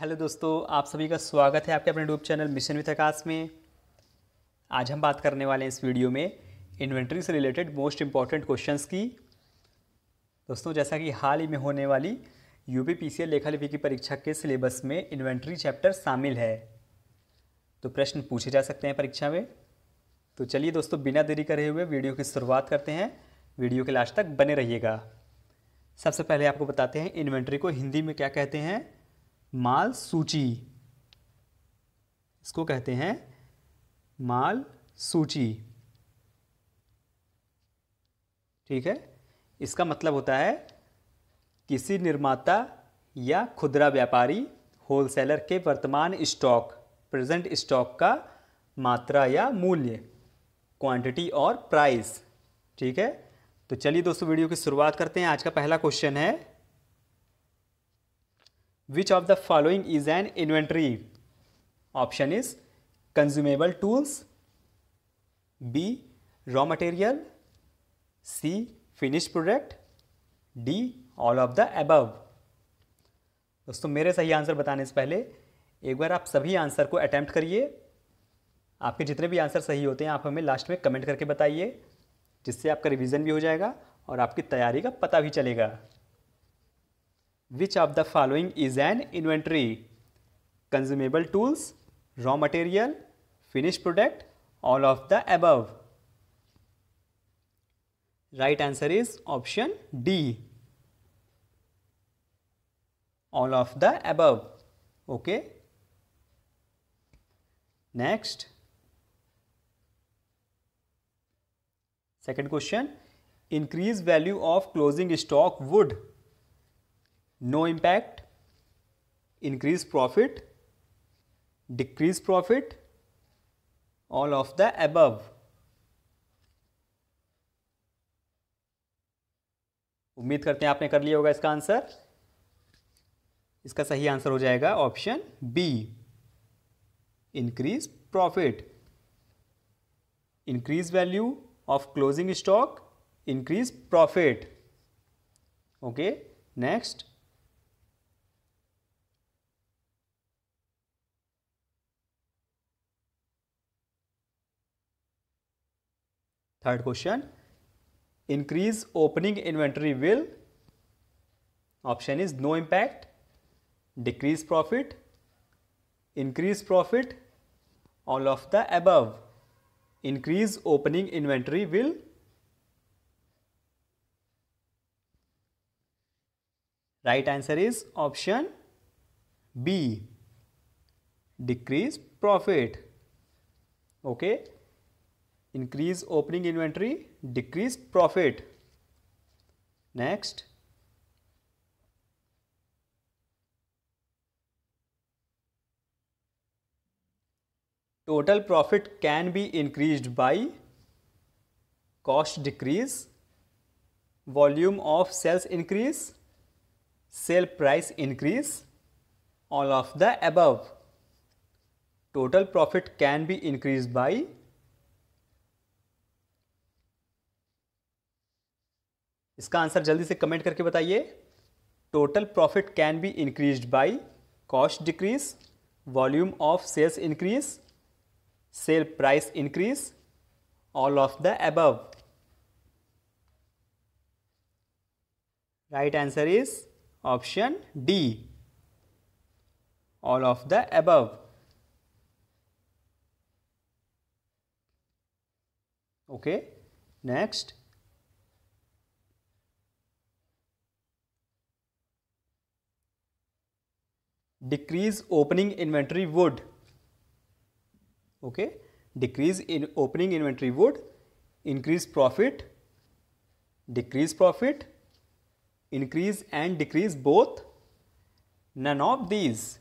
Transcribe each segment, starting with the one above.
Hello दोस्तों आप सभी का स्वागत है आपके अपने YouTube channel mission with Akash में आज हम बात करने वाले हैं इस वीडियो में इन्वेंट्री से रिलेटेड मोस्ट इम्पॉर्टेंट क्वेश्चंस की दोस्तों जैसा कि हाल ही में होने वाली U P P C L लेखा लिपि की परीक्षा के सिलेबस में इन्वेंट्री चैप्टर शामिल है तो प्रश्न पूछे जा सकते हैं परीक्षा में तो चलिए दोस्तों बिना देरी करे हुए वीडियो की शुरुआत करते हैं वीडियो के लास्ट तक बने रहिएगा सबसे पहले आपको बताते हैं इन्वेंट्री को हिंदी में क्या कहते हैं माल सूची इसको कहते हैं माल सूची ठीक है इसका मतलब होता है किसी निर्माता या खुदरा व्यापारी होलसेलर के वर्तमान स्टॉक प्रेजेंट स्टॉक का मात्रा या मूल्य क्वांटिटी और प्राइस ठीक है तो चलिए दोस्तों वीडियो की शुरुआत करते हैं आज का पहला क्वेश्चन है which of the following is an inventory option is consumable tools b raw material c finished product d all of the above दोस्तों मेरे सही आंसर बताने से पहले एक बार आप सभी आंसर को अटैम्प्ट करिए आपके जितने भी आंसर सही होते हैं आप हमें लास्ट में कमेंट करके बताइए जिससे आपका रिवीजन भी हो जाएगा और आपकी तैयारी का पता भी चलेगा Which of the following is an inventory? Consumable tools, raw material, finished product, all of the above. Right answer is option D. All of the above. Okay. Next. Second question. Increase value of closing stock would no impact increase profit decrease profit all of the above उम्मीद करते हैं आपने कर लिया होगा इसका answer इसका सही आंसर हो जाएगा option B increase profit increase value of closing stock increase profit okay next Third question, increase opening inventory will, option is no impact, decrease profit, increase profit, all of the above. Increase opening inventory will Right answer is option B. Decrease profit. Okay increase opening inventory, decrease profit. Next, total profit can be increased by cost decrease, volume of sales increase, sale price increase, all of the above. Total profit can be increased by इसका answer जल्दी से comment करके बताइए total profit can be increase by cost decrease volume of sales increase sale price increase all of the above right answer is option D all of the above okay next decrease opening inventory would okay decrease in opening inventory would increase profit decrease profit increase and decrease both none of these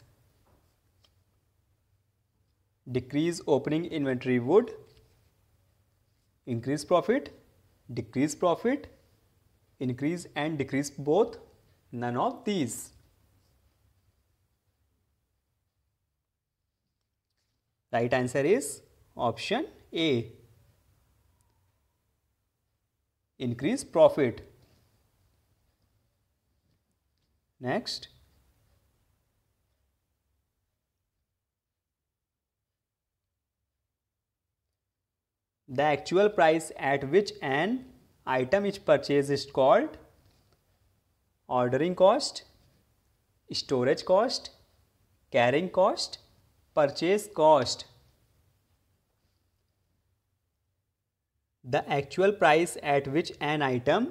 decrease opening inventory would increase profit decrease profit increase and decrease both none of these Right answer is option A. Increase profit. Next. The actual price at which an item is purchased is called ordering cost, storage cost, carrying cost purchase cost. The actual price at which an item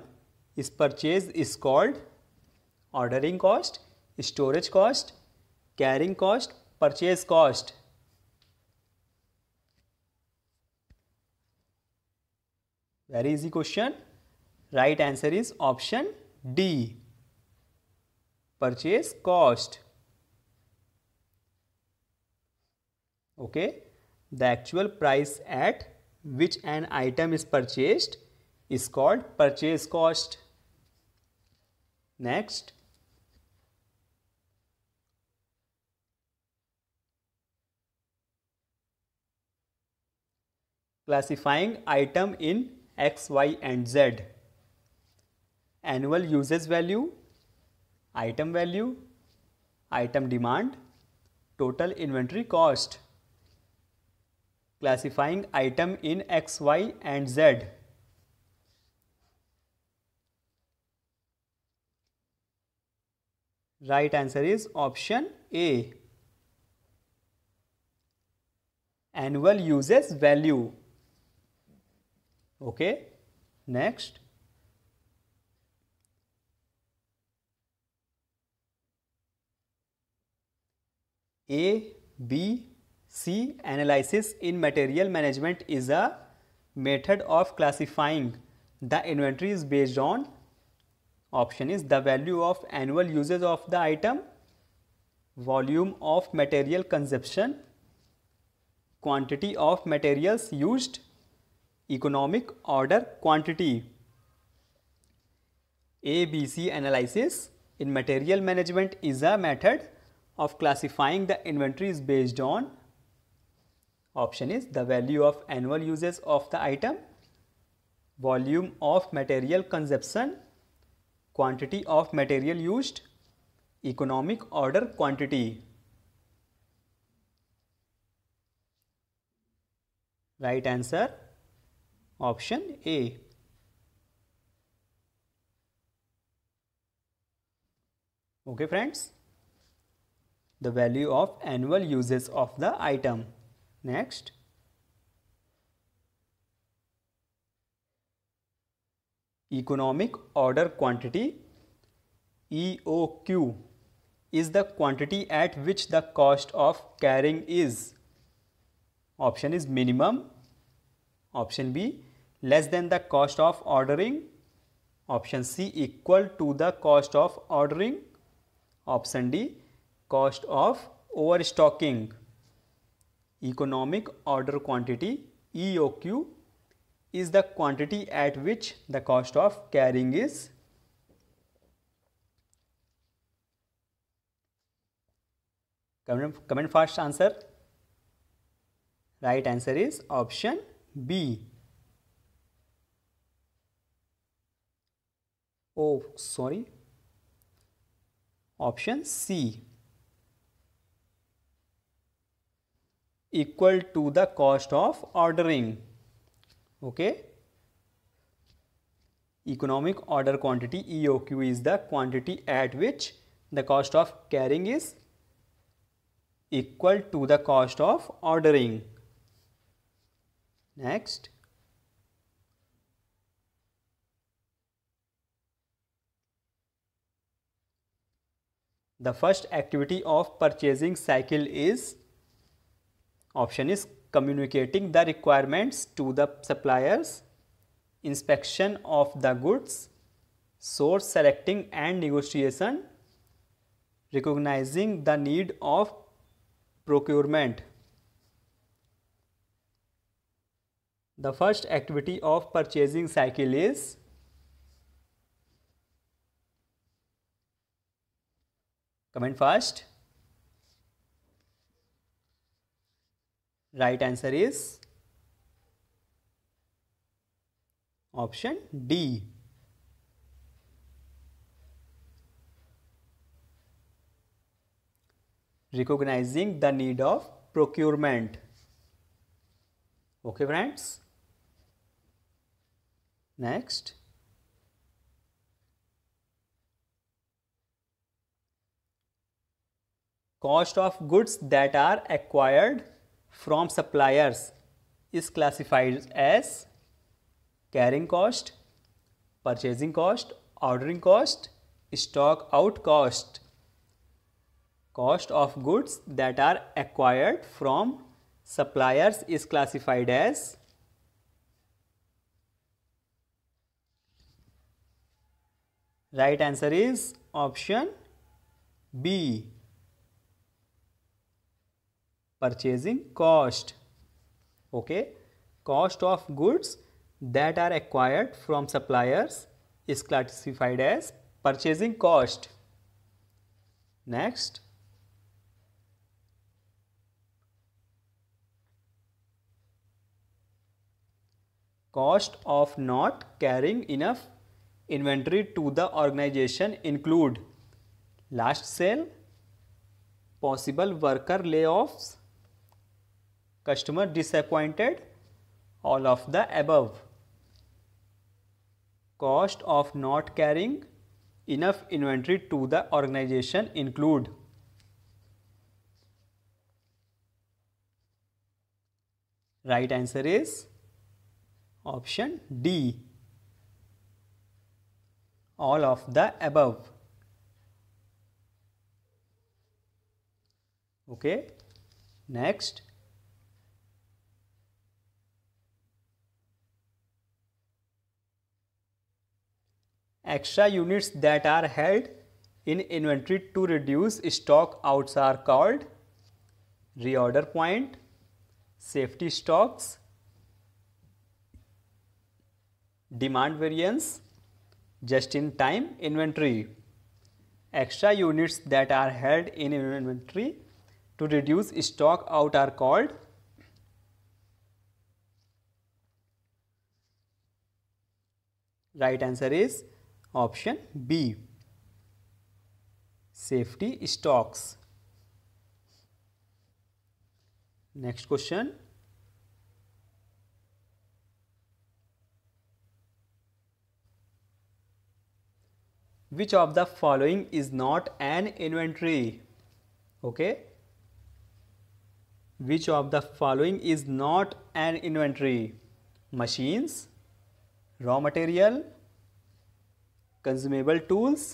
is purchased is called ordering cost, storage cost, carrying cost, purchase cost. Very easy question. Right answer is option D. Purchase cost. okay the actual price at which an item is purchased is called purchase cost next classifying item in x y and z annual usage value item value item demand total inventory cost classifying item in X, Y and Z. Right answer is option A. Annual uses value. Okay. Next. A, B, C. Analysis in material management is a method of classifying the inventories based on option is the value of annual usage of the item, volume of material consumption, quantity of materials used, economic order quantity. ABC analysis in material management is a method of classifying the inventories based on Option is the value of annual uses of the item, volume of material consumption, quantity of material used, economic order quantity. Right answer option A. Okay friends, the value of annual uses of the item. Next. Economic order quantity EOQ is the quantity at which the cost of carrying is. Option is minimum. Option B less than the cost of ordering. Option C equal to the cost of ordering. Option D cost of overstocking. Economic order quantity EOQ is the quantity at which the cost of carrying is comment first answer right answer is option B oh sorry option C equal to the cost of ordering. Okay. Economic order quantity EOQ is the quantity at which the cost of carrying is equal to the cost of ordering. Next. The first activity of purchasing cycle is Option is communicating the requirements to the suppliers, inspection of the goods, source selecting and negotiation, recognizing the need of procurement. The first activity of purchasing cycle is comment first. Right answer is option D. Recognizing the need of procurement. Okay, friends. Next. Cost of goods that are acquired from suppliers is classified as carrying cost, purchasing cost, ordering cost, stock out cost, cost of goods that are acquired from suppliers is classified as right answer is option B purchasing cost okay cost of goods that are acquired from suppliers is classified as purchasing cost next cost of not carrying enough inventory to the organization include last sale possible worker layoffs customer disappointed, all of the above. Cost of not carrying enough inventory to the organization include Right answer is option D. All of the above. Okay. Next, Extra units that are held in inventory to reduce stock outs are called reorder point, safety stocks, demand variance, just in time inventory. Extra units that are held in inventory to reduce stock out are called right answer is Option B safety stocks. Next question. Which of the following is not an inventory? Okay. Which of the following is not an inventory? Machines, raw material, consumable tools,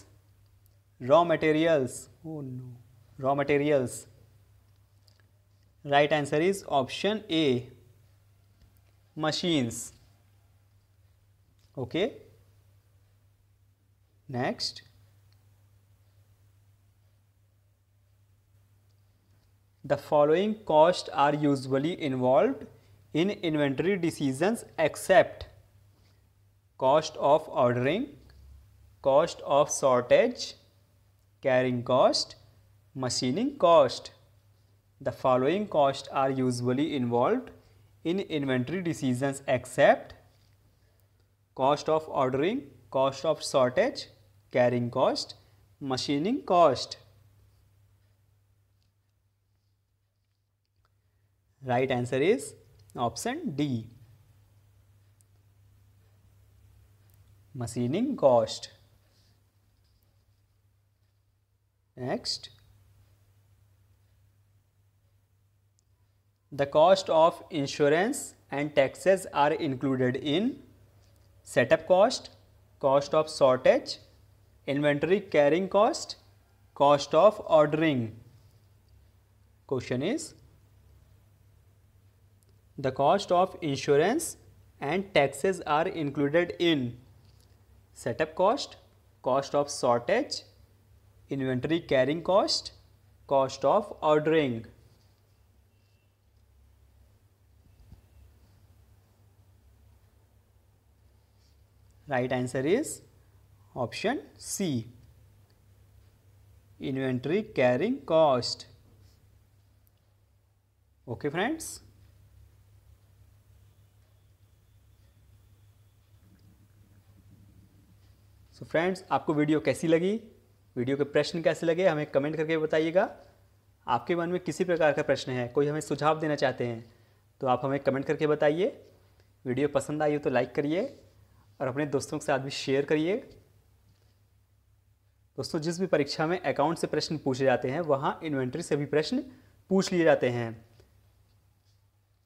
raw materials, oh no, raw materials. Right answer is option A, machines. Okay. Next. The following costs are usually involved in inventory decisions except cost of ordering, cost of shortage, carrying cost, machining cost. The following costs are usually involved in inventory decisions except cost of ordering, cost of shortage, carrying cost, machining cost. Right answer is option D. Machining cost. Next, the cost of insurance and taxes are included in setup cost, cost of shortage, inventory carrying cost, cost of ordering. Question is, the cost of insurance and taxes are included in setup cost, cost of shortage, inventory carrying cost cost of ordering right answer is option C inventory carrying cost okay friends so friends आपको video कैसी लगी video के प्रश्न कैसे लगे हमें comment करके बताइएगा आपके मन में किसी प्रकार का प्रश्न है कोई हमें सुझाव देना चाहते हैं तो आप हमें कमेंट करके बताइए वीडियो पसंद आई हो तो लाइक करिए और अपने दोस्तों के साथ भी शेयर करिए दोस्तों जिस भी परीक्षा में अकाउंट से प्रश्न पूछे जाते हैं वहाँ इन्वेंट्री से भी प्रश्न पूछ लिए जाते हैं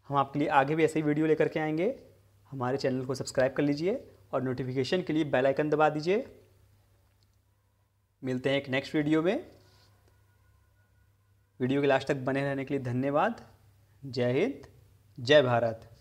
हम आपके लिए आगे भी ऐसे ही वीडियो लेकर के आएंगे हमारे चैनल को सब्सक्राइब कर लीजिए और नोटिफिकेशन के लिए बेल आइकन दबा दीजिए मिलते हैं एक नेक्स्ट वीडियो में वीडियो के लास्ट तक बने रहने के लिए धन्यवाद जय हिंद जय भारत